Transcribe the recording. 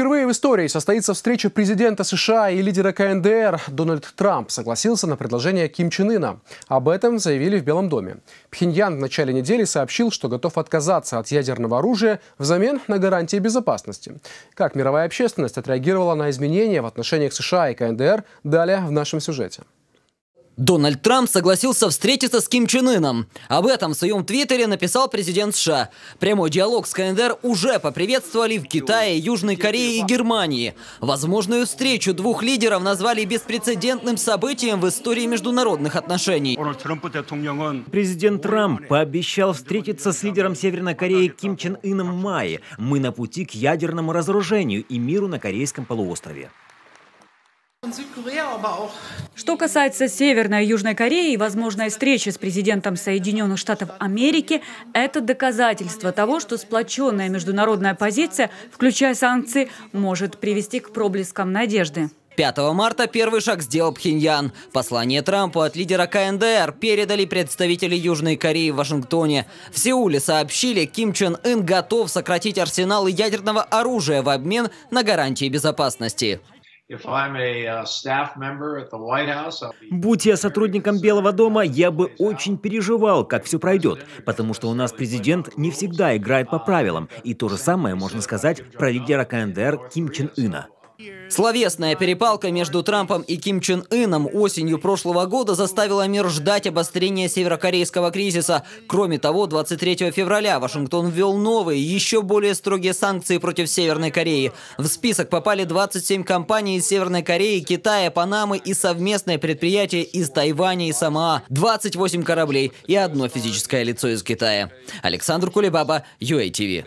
Впервые в истории состоится встреча президента США и лидера КНДР. Дональд Трамп согласился на предложение Ким Чен Ына. Об этом заявили в Белом доме. Пхеньян в начале недели сообщил, что готов отказаться от ядерного оружия взамен на гарантии безопасности. Как мировая общественность отреагировала на изменения в отношениях США и КНДР, далее в нашем сюжете. Дональд Трамп согласился встретиться с Ким Чен Ыном. Об этом в своем твиттере написал президент США. Прямой диалог с КНДР уже поприветствовали в Китае, Южной Корее и Германии. Возможную встречу двух лидеров назвали беспрецедентным событием в истории международных отношений. Президент Трамп пообещал встретиться с лидером Северной Кореи Ким Чен Ыном в мае. Мы на пути к ядерному разоружению и миру на Корейском полуострове. Что касается Северной и Южной Кореи и возможной встречи с президентом Соединенных Штатов Америки, это доказательство того, что сплоченная международная позиция, включая санкции, может привести к проблескам надежды. 5 марта первый шаг сделал Пхеньян. Послание Трампу от лидера КНДР передали представители Южной Кореи в Вашингтоне. В Сеуле сообщили, Ким Чен Ын готов сократить арсенал ядерного оружия в обмен на гарантии безопасности. Будь я сотрудником Белого дома, я бы очень переживал, как все пройдет, потому что у нас президент не всегда играет по правилам, и то же самое можно сказать про лидера КНДР Ким Чен Ына. Словесная перепалка между Трампом и Ким Чен Ыном осенью прошлого года заставила мир ждать обострения северокорейского кризиса. Кроме того, 23 февраля Вашингтон ввел новые, еще более строгие санкции против Северной Кореи. В список попали 27 компаний из Северной Кореи, Китая, Панамы и совместное предприятие из Тайваня и Самоа, 28 кораблей и одно физическое лицо из Китая. Александр Кулебаба, UATV.